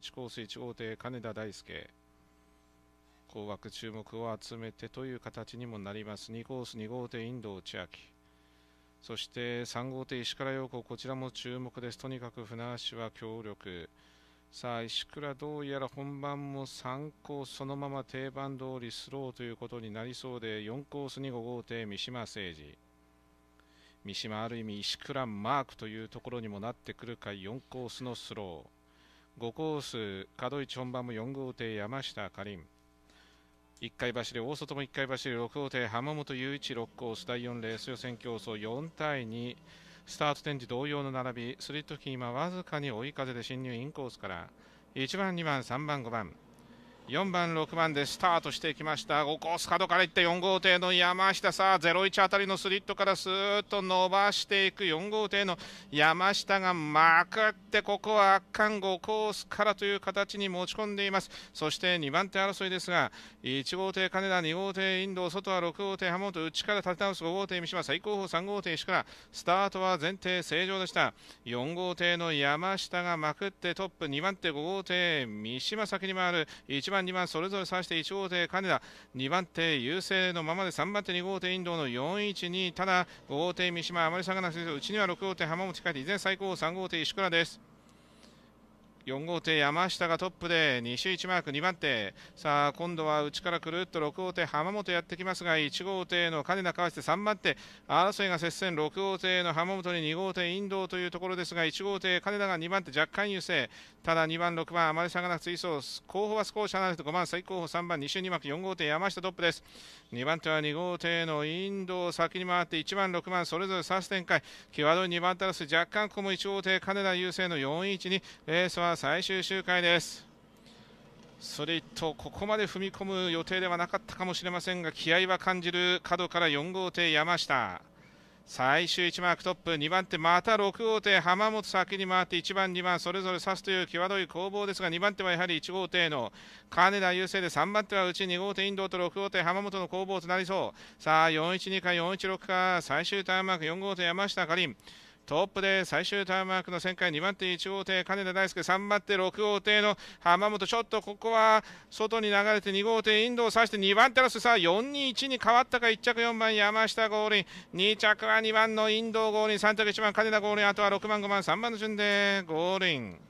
1コース1号艇金田大輔高枠注目を集めてという形にもなります2コース2号艇遠藤千秋そして3号艇石倉陽子こちらも注目ですとにかく船橋は強力さあ石倉どうやら本番も3コースそのまま定番通りスローということになりそうで4コース2 5号艇三島誠司三島ある意味石倉マークというところにもなってくるか4コースのスロー5コース、角市本番も4号艇、山下かりん。1回走り、大外も1回走り、6号艇、浜本雄一、6コース、第4レース予選競争、4対2。スタート展示同様の並び、スリットキーマわずかに追い風で進入インコースから、1番、2番、3番、5番。4番、6番でスタートしていきました5コース角からいって4号艇の山下さあ01あたりのスリットからスーッと伸ばしていく4号艇の山下がまくってここは圧巻5コースからという形に持ち込んでいますそして2番手争いですが1号艇金田2号艇インド外は6号艇浜本内から立て直す5号艇三島最高峰3号艇石倉スタートは前提正常でした4号艇の山下がまくってトップ2番手5号艇三島先に回る1番番2番それぞれ指して1号艇金田2番手優勢のままで3番手2号艇インドの412ただ5号艇三島あまり差がなくてうちには6号艇浜本光依然最高3号艇石倉です4号艇山下がトップで周1マーク2番手さあ今度は内からくるっと6号艇浜本やってきますが1号艇の金田かわして3番手争いが接戦6号艇の浜本に2号艇インドというところですが1号艇金田が2番手若干優勢ただ2番6番あまり差がなく追走後方は少し離れて5番最後方3番周2ク4号艇山下トップです2番手は2号艇のインド先に回って1番6番それぞれ差す展開際どい2番手争い若干ここも1号艇金田優勢の412レースは最終周回ですそれとここまで踏み込む予定ではなかったかもしれませんが気合は感じる角から4号艇山下最終1マークトップ2番手また6号艇浜本先に回って1番2番それぞれ差すという際どい攻防ですが2番手はやはり1号艇の金田優勢で3番手はうち2号艇インドと6号艇浜本の攻防となりそうさあ412か416か最終ターンマーク4号艇山下かりんトップで最終ターンマークの旋回2番手1号艇金田大輔3番手6号艇の浜本ちょっとここは外に流れて2号艇インドを指して2番手のスさあ421に変わったか1着4番山下ゴーリン2着は2番のインドリ輪3着1番金田ゴーリンあとは6番5番3番の順でゴーリン